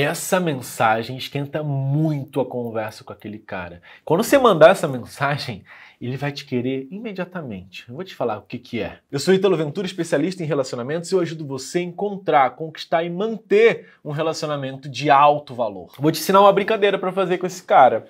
essa mensagem esquenta muito a conversa com aquele cara. Quando você mandar essa mensagem, ele vai te querer imediatamente. Eu vou te falar o que, que é. Eu sou Italo Ventura, especialista em relacionamentos, e eu ajudo você a encontrar, conquistar e manter um relacionamento de alto valor. Vou te ensinar uma brincadeira para fazer com esse cara.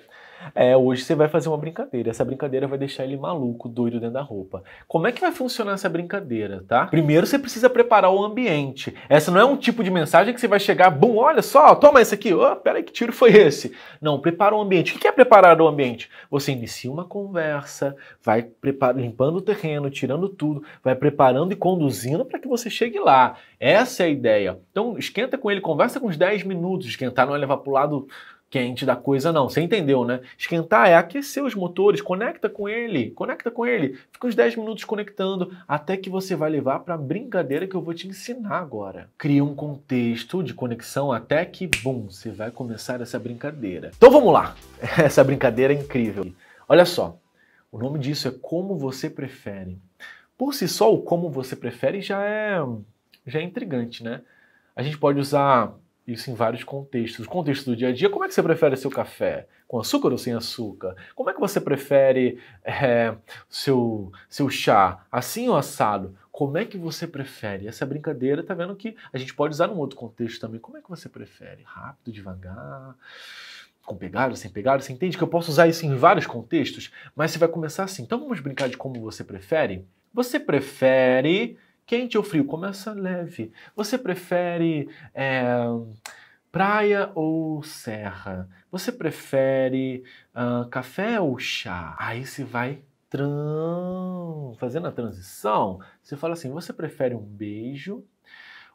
É, hoje você vai fazer uma brincadeira. Essa brincadeira vai deixar ele maluco, doido dentro da roupa. Como é que vai funcionar essa brincadeira, tá? Primeiro você precisa preparar o ambiente. Essa não é um tipo de mensagem que você vai chegar, bum, olha só, toma esse aqui, oh, peraí, que tiro foi esse? Não, prepara o ambiente. O que é preparar o ambiente? Você inicia uma conversa, vai limpando o terreno, tirando tudo, vai preparando e conduzindo para que você chegue lá. Essa é a ideia. Então esquenta com ele, conversa com uns 10 minutos, esquentar não é levar pro lado quente da coisa, não. Você entendeu, né? Esquentar é aquecer os motores, conecta com ele, conecta com ele. Fica uns 10 minutos conectando, até que você vai levar para a brincadeira que eu vou te ensinar agora. Cria um contexto de conexão até que, bum, você vai começar essa brincadeira. Então vamos lá! Essa brincadeira é incrível. Olha só, o nome disso é Como Você Prefere. Por si só, o Como Você Prefere já é, já é intrigante, né? A gente pode usar isso em vários contextos. contexto do dia a dia, como é que você prefere seu café? Com açúcar ou sem açúcar? Como é que você prefere é, seu, seu chá? Assim ou assado? Como é que você prefere? Essa brincadeira, tá vendo que a gente pode usar num outro contexto também. Como é que você prefere? Rápido, devagar? com pegada, sem pegada, você entende que eu posso usar isso em vários contextos, mas você vai começar assim. Então vamos brincar de como você prefere? Você prefere Quente ou frio? Começa leve. Você prefere é, praia ou serra? Você prefere uh, café ou chá? Aí você vai tran... fazendo a transição. Você fala assim: você prefere um beijo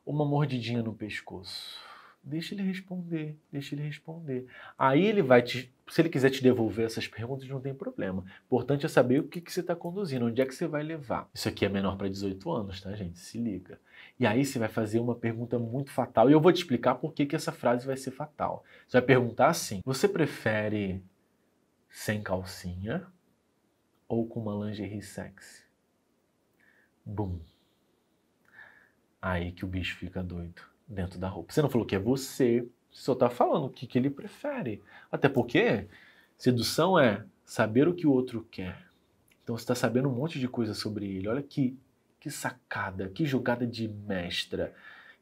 ou uma mordidinha no pescoço? Deixa ele responder, deixa ele responder. Aí ele vai te. Se ele quiser te devolver essas perguntas, não tem problema. Importante é saber o que, que você está conduzindo, onde é que você vai levar. Isso aqui é menor para 18 anos, tá, gente? Se liga. E aí você vai fazer uma pergunta muito fatal. E eu vou te explicar por que, que essa frase vai ser fatal. Você vai perguntar assim: você prefere sem calcinha ou com uma lingerie sexy? Bum. Aí que o bicho fica doido dentro da roupa. Você não falou que é você, você só está falando o que, que ele prefere. Até porque sedução é saber o que o outro quer. Então você está sabendo um monte de coisa sobre ele. Olha que, que sacada, que jogada de mestra.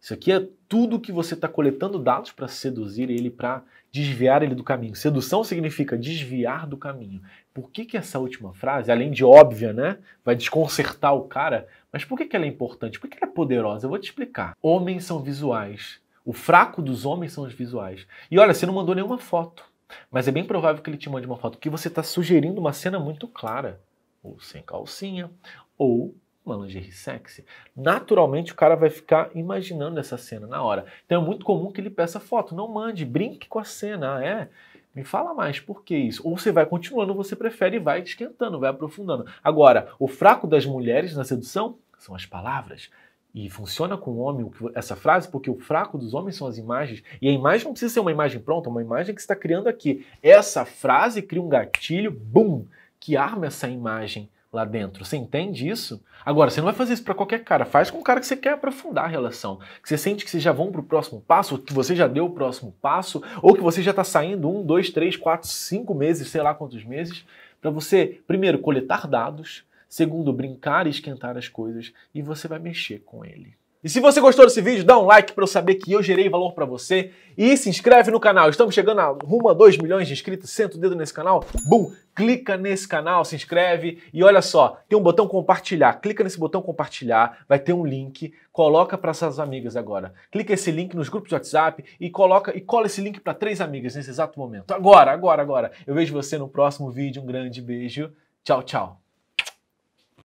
Isso aqui é tudo que você está coletando dados para seduzir ele, para desviar ele do caminho. Sedução significa desviar do caminho por que, que essa última frase, além de óbvia, né, vai desconcertar o cara, mas por que, que ela é importante? Por que, que ela é poderosa? Eu vou te explicar. Homens são visuais. O fraco dos homens são os visuais. E olha, você não mandou nenhuma foto. Mas é bem provável que ele te mande uma foto que você está sugerindo uma cena muito clara. Ou sem calcinha, ou uma lingerie sexy. Naturalmente o cara vai ficar imaginando essa cena na hora. Então é muito comum que ele peça foto. Não mande, brinque com a cena. Ah, é? Me fala mais, por que isso? Ou você vai continuando, você prefere e vai esquentando, vai aprofundando. Agora, o fraco das mulheres na sedução são as palavras. E funciona com o homem essa frase, porque o fraco dos homens são as imagens. E a imagem não precisa ser uma imagem pronta, é uma imagem que está criando aqui. Essa frase cria um gatilho, bum, que arma essa imagem lá dentro. Você entende isso? Agora, você não vai fazer isso para qualquer cara. Faz com o cara que você quer aprofundar a relação. Que você sente que vocês já vão para o próximo passo, que você já deu o próximo passo, ou que você já está saindo um, dois, três, quatro, cinco meses, sei lá quantos meses, para você, primeiro, coletar dados, segundo, brincar e esquentar as coisas, e você vai mexer com ele. E se você gostou desse vídeo, dá um like para eu saber que eu gerei valor para você. E se inscreve no canal. Estamos chegando a rumo a 2 milhões de inscritos. Senta o dedo nesse canal. Bum! Clica nesse canal, se inscreve. E olha só, tem um botão compartilhar. Clica nesse botão compartilhar. Vai ter um link. Coloca para suas amigas agora. Clica esse link nos grupos de WhatsApp e coloca e cola esse link para três amigas nesse exato momento. Agora, agora, agora. Eu vejo você no próximo vídeo. Um grande beijo. Tchau, tchau.